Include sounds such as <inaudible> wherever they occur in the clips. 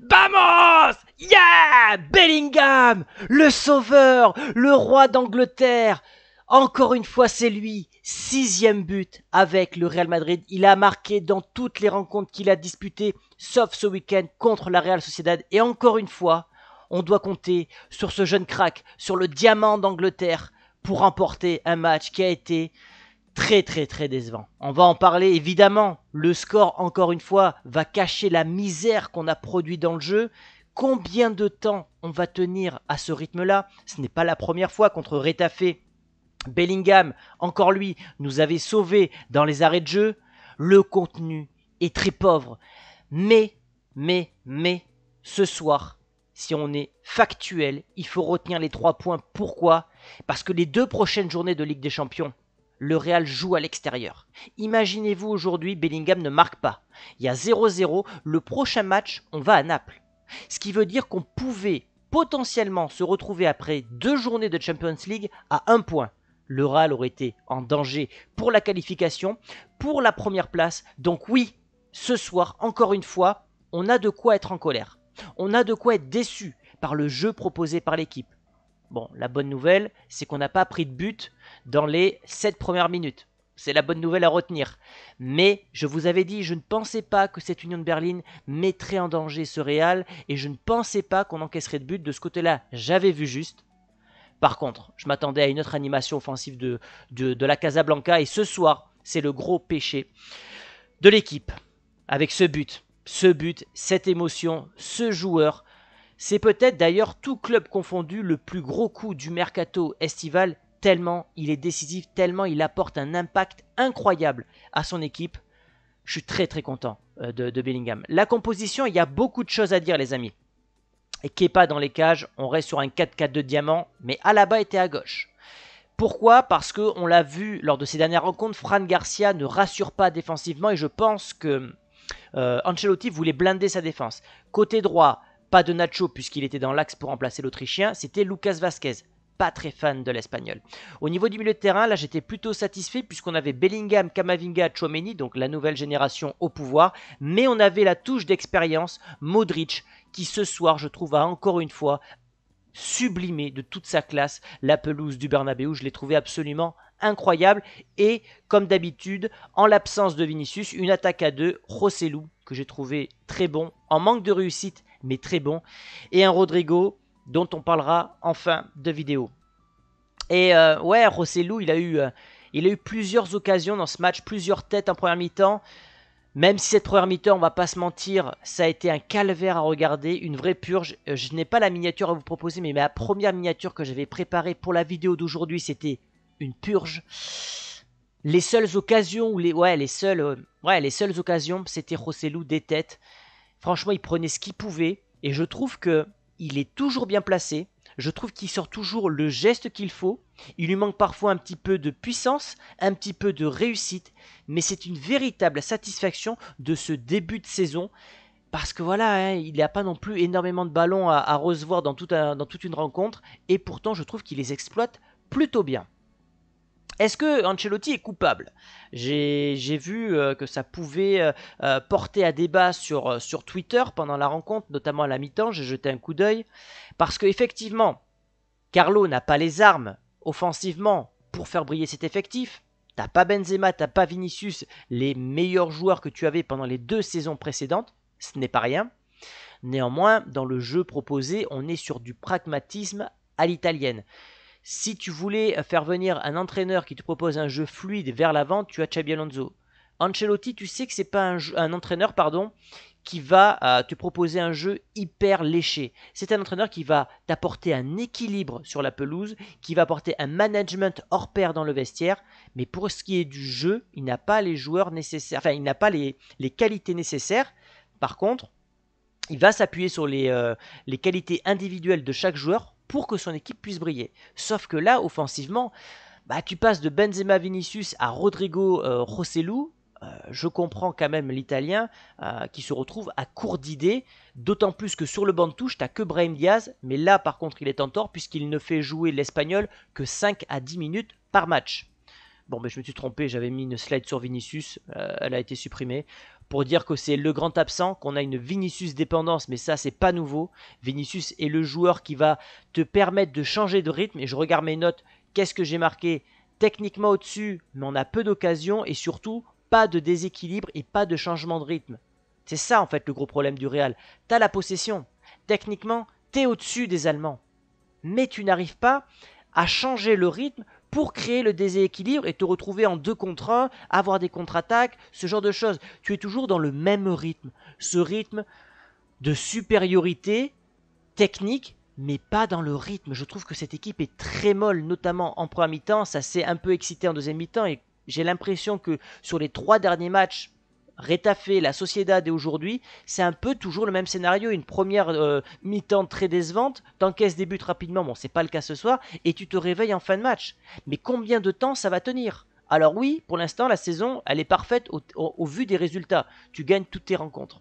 Vamos Yeah Bellingham Le sauveur Le roi d'Angleterre Encore une fois, c'est lui. Sixième but avec le Real Madrid. Il a marqué dans toutes les rencontres qu'il a disputées, sauf ce week-end contre la Real Sociedad. Et encore une fois, on doit compter sur ce jeune crack, sur le diamant d'Angleterre, pour remporter un match qui a été très très très décevant. On va en parler évidemment. Le score, encore une fois, va cacher la misère qu'on a produit dans le jeu. Combien de temps on va tenir à ce rythme-là Ce n'est pas la première fois contre Rétafé. Bellingham, encore lui, nous avait sauvés dans les arrêts de jeu. Le contenu est très pauvre. Mais, mais, mais, ce soir, si on est factuel, il faut retenir les trois points. Pourquoi Parce que les deux prochaines journées de Ligue des Champions le Real joue à l'extérieur. Imaginez-vous aujourd'hui, Bellingham ne marque pas. Il y a 0-0, le prochain match, on va à Naples. Ce qui veut dire qu'on pouvait potentiellement se retrouver après deux journées de Champions League à un point. Le Real aurait été en danger pour la qualification, pour la première place. Donc oui, ce soir, encore une fois, on a de quoi être en colère. On a de quoi être déçu par le jeu proposé par l'équipe. Bon, la bonne nouvelle, c'est qu'on n'a pas pris de but dans les 7 premières minutes. C'est la bonne nouvelle à retenir. Mais je vous avais dit, je ne pensais pas que cette Union de Berlin mettrait en danger ce Real et je ne pensais pas qu'on encaisserait de but de ce côté-là. J'avais vu juste. Par contre, je m'attendais à une autre animation offensive de, de, de la Casablanca et ce soir, c'est le gros péché de l'équipe. Avec ce but, ce but, cette émotion, ce joueur, c'est peut-être d'ailleurs tout club confondu le plus gros coup du mercato estival, tellement il est décisif, tellement il apporte un impact incroyable à son équipe. Je suis très très content euh, de, Bellingham. La composition, il y a beaucoup de choses à dire les amis. Et Kepa dans les cages, on reste sur un 4-4 de diamant, mais Alaba était à gauche. Pourquoi Parce que on l'a vu lors de ces dernières rencontres, Fran Garcia ne rassure pas défensivement et je pense que euh, Ancelotti voulait blinder sa défense. Côté droit, pas de Nacho puisqu'il était dans l'axe pour remplacer l'Autrichien, c'était Lucas Vasquez. Pas très fan de l'Espagnol. Au niveau du milieu de terrain, là j'étais plutôt satisfait puisqu'on avait Bellingham, Kamavinga, Chouameni, donc la nouvelle génération au pouvoir, mais on avait la touche d'expérience Modric qui ce soir je trouve a encore une fois sublimé de toute sa classe la pelouse du Bernabeu. Je l'ai trouvé absolument incroyable. Et comme d'habitude, en l'absence de Vinicius, une attaque à deux, Rossellou, que j'ai trouvé très bon, en manque de réussite mais très bon. Et un Rodrigo dont on parlera en fin de vidéo. Et euh, ouais, Rossellou, il a, eu, euh, il a eu plusieurs occasions dans ce match, plusieurs têtes en première mi-temps. Même si cette première mi-temps, on va pas se mentir, ça a été un calvaire à regarder, une vraie purge. Euh, je n'ai pas la miniature à vous proposer, mais ma première miniature que j'avais préparée pour la vidéo d'aujourd'hui, c'était une purge. Les seules occasions, ou les, ouais, les seules, ouais, les seules occasions, c'était Rossellou des têtes. Franchement, il prenait ce qu'il pouvait. Et je trouve que il est toujours bien placé. Je trouve qu'il sort toujours le geste qu'il faut. Il lui manque parfois un petit peu de puissance, un petit peu de réussite. Mais c'est une véritable satisfaction de ce début de saison. Parce que voilà, hein, il a pas non plus énormément de ballons à, recevoir dans toute une rencontre. Et pourtant, je trouve qu'il les exploite plutôt bien. Est-ce que Ancelotti est coupable J'ai vu euh, que ça pouvait euh, euh, porter à débat sur, sur Twitter pendant la rencontre, notamment à la mi-temps, j'ai jeté un coup d'œil, parce effectivement, Carlo n'a pas les armes offensivement pour faire briller cet effectif. T'as pas Benzema, t'as pas Vinicius, les meilleurs joueurs que tu avais pendant les deux saisons précédentes, ce n'est pas rien. Néanmoins, dans le jeu proposé, on est sur du pragmatisme à l'italienne. Si tu voulais faire venir un entraîneur qui te propose un jeu fluide vers l'avant, tu as Chabi Alonso. Ancelotti, tu sais que c'est pas un, entraîneur pardon, qui va euh, te proposer un jeu hyper léché. C'est un entraîneur qui va t'apporter un équilibre sur la pelouse, qui va apporter un management hors pair dans le vestiaire, mais pour ce qui est du jeu, il n'a pas les joueurs nécessaires, enfin il n'a pas les, qualités nécessaires. Par contre, il va s'appuyer sur les euh, qualités individuelles de chaque joueur pour que son équipe puisse briller. Sauf que là, offensivement, bah, tu passes de Benzema Vinicius à Rodrigo euh, Rossellou. Euh, je comprends quand même l'Italien euh, qui se retrouve à court d'idées, d'autant plus que sur le banc de touche, t'as que Brahim Diaz, mais là par contre il est en tort puisqu'il ne fait jouer l'Espagnol que 5 à 10 minutes par match. Bon, je me suis trompé, j'avais mis une slide sur Vinicius, elle a été supprimée pour dire que c'est le grand absent, qu'on a une Vinicius dépendance, mais ça c'est pas nouveau. Vinicius est le joueur qui va te permettre de changer de rythme. Et je regarde mes notes, qu'est-ce que j'ai marqué techniquement au-dessus, mais on a peu d'occasions et surtout pas de déséquilibre et pas de changement de rythme. C'est ça en fait le gros problème du Real. T'as la possession. Techniquement, t'es au-dessus des Allemands. Mais tu n'arrives pas à changer le rythme pour créer le déséquilibre et te retrouver en deux contre un, avoir des contre-attaques, ce genre de choses. Tu es toujours dans le même rythme, ce rythme de supériorité technique mais pas dans le rythme. Je trouve que cette équipe est très molle, notamment en première mi-temps. Ça s'est un peu excité en deuxième mi-temps et j'ai l'impression que sur les trois derniers matchs Retafé, la Sociedad et aujourd'hui, c'est un peu toujours le même scénario. Une première euh, mi-temps très décevante, t'encaisses des buts rapidement, bon, c'est pas le cas ce soir, et tu te réveilles en fin de match. Mais combien de temps ça va tenir Alors, oui, pour l'instant, la saison, elle est parfaite au, vu des résultats. Tu gagnes toutes tes rencontres.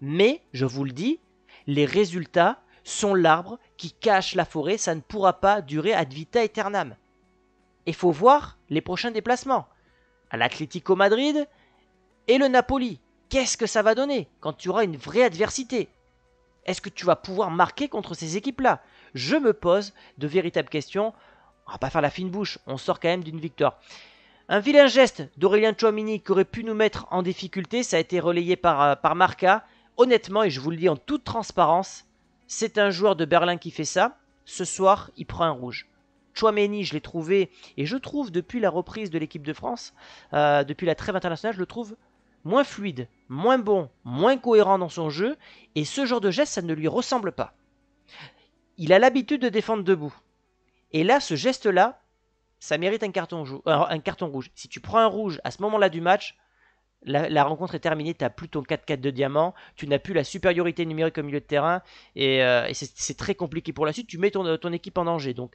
Mais, je vous le dis, les résultats sont l'arbre qui cache la forêt, ça ne pourra pas durer ad vita aeternam. Et faut voir les prochains déplacements. À l'Atlético Madrid, et le Napoli. Qu'est-ce que ça va donner quand tu auras une vraie adversité Est-ce que tu vas pouvoir marquer contre ces équipes-là Je me pose de véritables questions. On va pas faire la fine bouche, on sort quand même d'une victoire. Un vilain geste d'Aurélien Chouamini qui aurait pu nous mettre en difficulté, ça a été relayé par, euh, par Marca. Honnêtement, et je vous le dis en toute transparence, c'est un joueur de Berlin qui fait ça. Ce soir, il prend un rouge. Chouameni, je l'ai trouvé, et je trouve depuis la reprise de l'équipe de France, euh, depuis la trêve internationale, je le trouve moins fluide, moins bon, moins cohérent dans son jeu, et ce genre de geste, ça ne lui ressemble pas. Il a l'habitude de défendre debout. Et là, ce geste-là, ça mérite un carton, euh, rouge. Si tu prends un rouge à ce moment-là du match, la, rencontre est terminée, tu as plus ton 4-4 de diamant, tu n'as plus la supériorité numérique au milieu de terrain, et, euh, c'est très compliqué pour la suite, tu mets ton, euh, ton équipe en danger. Donc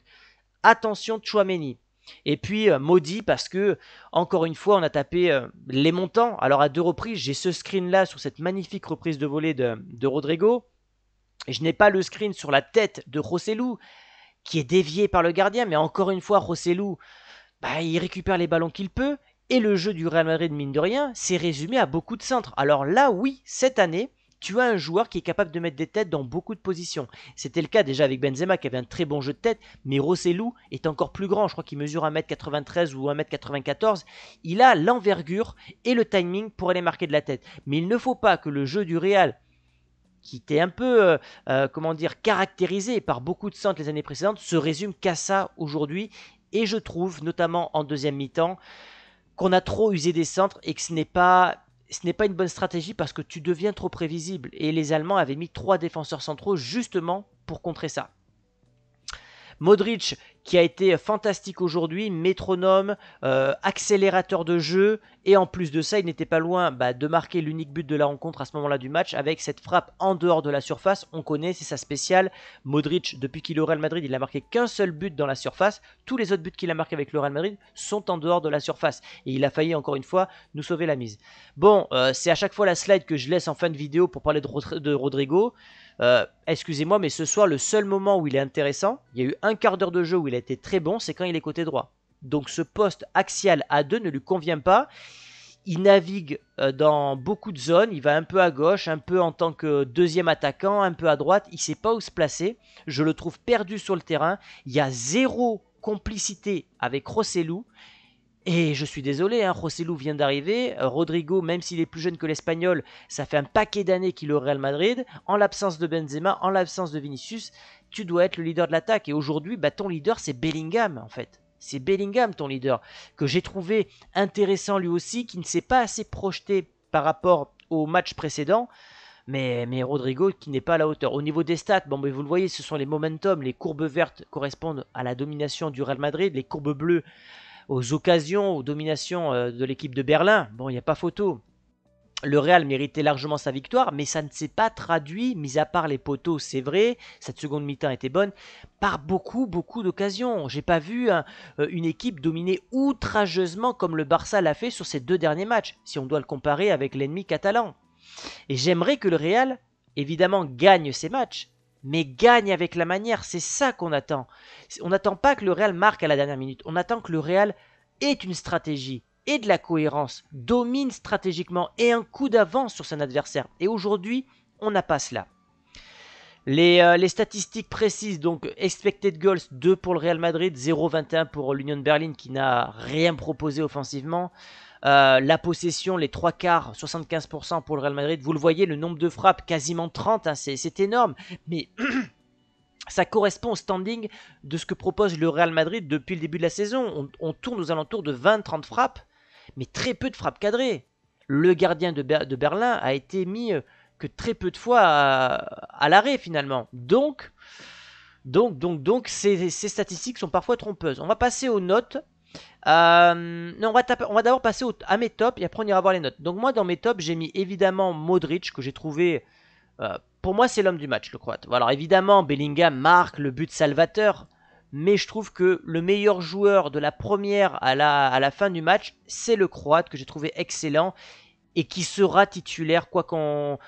attention Chouameni, et puis euh, maudit parce que, encore une fois, on a tapé euh, les montants. Alors à deux reprises, j'ai ce screen là sur cette magnifique reprise de volée de, de Rodrigo. Je n'ai pas le screen sur la tête de Rossellou, qui est dévié par le gardien. Mais encore une fois, Rossellou, bah, il récupère les ballons qu'il peut. Et le jeu du Real Madrid, mine de rien, s'est résumé à beaucoup de centres. Alors là, oui, cette année, tu as un joueur qui est capable de mettre des têtes dans beaucoup de positions. C'était le cas déjà avec Benzema qui avait un très bon jeu de tête, mais Rossellou est encore plus grand, je crois qu'il mesure 1m93 ou 1m94. Il a l'envergure et le timing pour aller marquer de la tête. Mais il ne faut pas que le jeu du Real qui était un peu, euh, euh, comment dire, caractérisé par beaucoup de centres les années précédentes, se résume qu'à ça aujourd'hui. Et je trouve, notamment en deuxième mi-temps, qu'on a trop usé des centres et que ce n'est pas ce n'est pas une bonne stratégie parce que tu deviens trop prévisible. Et les Allemands avaient mis trois défenseurs centraux justement pour contrer ça. Modric qui a été fantastique aujourd'hui, métronome, euh, accélérateur de jeu, et en plus de ça, il n'était pas loin bah, de marquer l'unique but de la rencontre à ce moment-là du match avec cette frappe en dehors de la surface. On connaît, c'est sa spéciale. Modric, depuis qu'il est au Real Madrid, il n'a marqué qu'un seul but dans la surface. Tous les autres buts qu'il a marqués avec le Real Madrid sont en dehors de la surface. Et il a failli encore une fois nous sauver la mise. Bon, euh, c'est à chaque fois la slide que je laisse en fin de vidéo pour parler de Rodrigo. Euh, excusez-moi, mais ce soir, le seul moment où il est intéressant, il y a eu un quart d'heure de jeu où il a été très bon, c'est quand il est côté droit. Donc ce poste axial à 2 ne lui convient pas. Il navigue euh, dans beaucoup de zones, il va un peu à gauche, un peu en tant que deuxième attaquant, un peu à droite, il ne sait pas où se placer. Je le trouve perdu sur le terrain, il y a zéro complicité avec Rossellou. Et je suis désolé, hein, José vient d'arriver. Euh, Rodrigo, même s'il est plus jeune que l'Espagnol, ça fait un paquet d'années qu'il est au Real Madrid. En l'absence de Benzema, en l'absence de Vinicius, tu dois être le leader de l'attaque. Et aujourd'hui, bah, ton leader, c'est Bellingham, en fait. C'est Bellingham, ton leader, que j'ai trouvé intéressant lui aussi, qui ne s'est pas assez projeté par rapport au match précédent. Mais, Rodrigo qui n'est pas à la hauteur. Au niveau des stats, bon, mais vous le voyez, ce sont les momentum, les courbes vertes correspondent à la domination du Real Madrid, les courbes bleues aux occasions, aux dominations euh, de l'équipe de Berlin. Bon, il n'y a pas photo. Le Real méritait largement sa victoire, mais ça ne s'est pas traduit, mis à part les poteaux, c'est vrai, cette seconde mi-temps était bonne, par beaucoup, beaucoup d'occasions. J'ai pas vu euh, une équipe dominer outrageusement comme le Barça l'a fait sur ses deux derniers matchs, si on doit le comparer avec l'ennemi catalan. Et j'aimerais que le Real, évidemment, gagne ses matchs, mais gagne avec la manière. C'est ça qu'on attend. On n'attend pas que le Real marque à la dernière minute. On attend que le Real ait une stratégie ait de la cohérence, domine stratégiquement et un coup d'avance sur son adversaire. Et aujourd'hui, on n'a pas cela. Euh, les, statistiques précises, donc expected goals 2 pour le Real Madrid, 0,21 pour l'Union de Berlin qui n'a rien proposé offensivement. Euh, la possession, les trois quarts, 75% pour le Real Madrid. Vous le voyez, le nombre de frappes, quasiment 30, hein, c'est énorme. Mais <clears throat> ça correspond au standing de ce que propose le Real Madrid depuis le début de la saison. On, tourne aux alentours de 20-30 frappes, mais très peu de frappes cadrées. Le gardien de, Berlin a été mis... Euh, que très peu de fois à, l'arrêt finalement. Donc, donc, donc, donc, ces, statistiques sont parfois trompeuses. On va passer aux notes. Euh, non, on va, va d'abord passer à mes tops et après on ira voir les notes. Donc moi dans mes tops j'ai mis évidemment Modric que j'ai trouvé euh, pour moi, c'est l'homme du match, le Croate. Alors évidemment, Bellingham marque le but salvateur, mais je trouve que le meilleur joueur de la première à la, à la fin du match, c'est le Croate que j'ai trouvé excellent et qui sera titulaire, quoi qu'on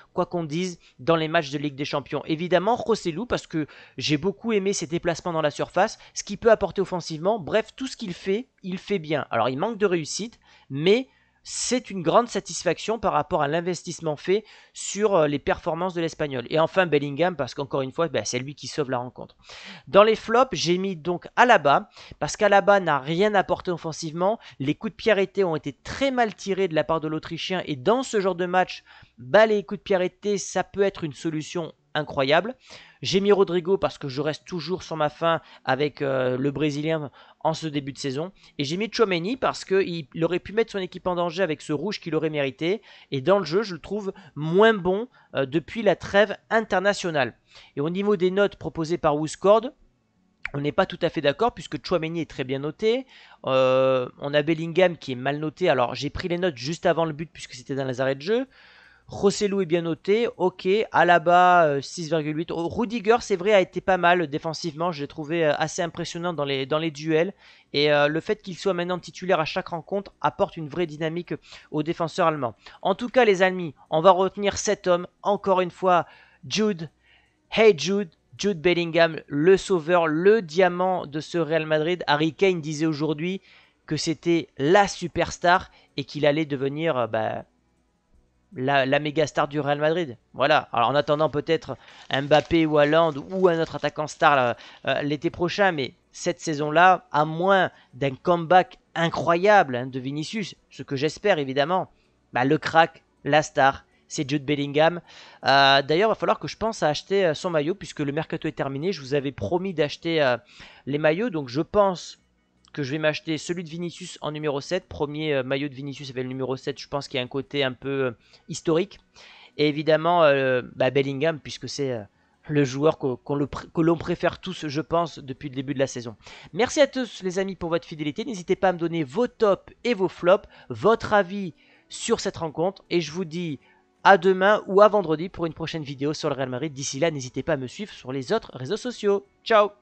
dise, dans les matchs de Ligue des Champions. Évidemment, Rossellou, parce que j'ai beaucoup aimé ses déplacements dans la surface, ce qu'il peut apporter offensivement, bref, tout ce qu'il fait, il fait bien. Alors, il manque de réussite, mais c'est une grande satisfaction par rapport à l'investissement fait sur euh, les performances de l'Espagnol. Et enfin Bellingham, parce qu'encore une fois, ben, c'est lui qui sauve la rencontre. Dans les flops, j'ai mis donc Alaba, parce qu'Alaba n'a rien apporté offensivement. Les coups de pierre ont été très mal tirés de la part de l'Autrichien, et dans ce genre de match, ben, les coups de pierre été, ça peut être une solution incroyable. J'ai mis Rodrigo parce que je reste toujours sur ma fin avec euh, le Brésilien en ce début de saison. Et j'ai mis Chouameni parce qu'il aurait pu mettre son équipe en danger avec ce rouge qu'il aurait mérité. Et dans le jeu, je le trouve moins bon euh, depuis la trêve internationale. Et au niveau des notes proposées par Wooscord, on n'est pas tout à fait d'accord puisque Chouameni est très bien noté. Euh, on a Bellingham qui est mal noté. Alors j'ai pris les notes juste avant le but puisque c'était dans les arrêts de jeu. Rossellou est bien noté, ok. Alaba 6,8. Euh, Rudiger, c'est vrai, a été pas mal défensivement. Je l'ai trouvé euh, assez impressionnant dans les, dans les duels. Et euh, le fait qu'il soit maintenant titulaire à chaque rencontre apporte une vraie dynamique aux défenseurs allemands. En tout cas, les amis, on va retenir cet homme. Encore une fois, Jude. Hey Jude, Jude Bellingham, le sauveur, le diamant de ce Real Madrid. Harry Kane disait aujourd'hui que c'était la superstar et qu'il allait devenir bah, la, méga star du Real Madrid. Voilà. Alors en attendant peut-être Mbappé ou Haaland ou un autre attaquant star euh, l'été prochain, mais cette saison-là, à moins d'un comeback incroyable hein, de Vinicius, ce que j'espère évidemment, bah, le crack, la star, c'est Jude Bellingham. Euh, d'ailleurs, il va falloir que je pense à acheter euh, son maillot puisque le mercato est terminé. Je vous avais promis d'acheter les maillots, donc je pense que je vais m'acheter celui de Vinicius en numéro 7, premier euh, maillot de Vinicius avec le numéro 7, je pense qu'il y a un côté un peu euh, historique. Et évidemment, euh, bah, Bellingham, puisque c'est le joueur que, que l'on préfère tous, je pense, depuis le début de la saison. Merci à tous les amis pour votre fidélité. N'hésitez pas à me donner vos tops et vos flops, votre avis sur cette rencontre. Et je vous dis à demain ou à vendredi pour une prochaine vidéo sur le Real Madrid. D'ici là, n'hésitez pas à me suivre sur les autres réseaux sociaux. Ciao